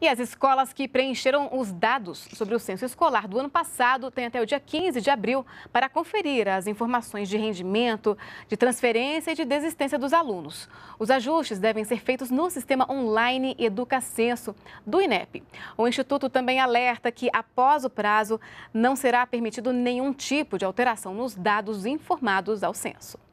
E as escolas que preencheram os dados sobre o censo escolar do ano passado têm até o dia 15 de abril para conferir as informações de rendimento, de transferência e de desistência dos alunos. Os ajustes devem ser feitos no sistema online EducaCenso do INEP. O Instituto também alerta que, após o prazo, não será permitido nenhum tipo de alteração nos dados informados ao censo.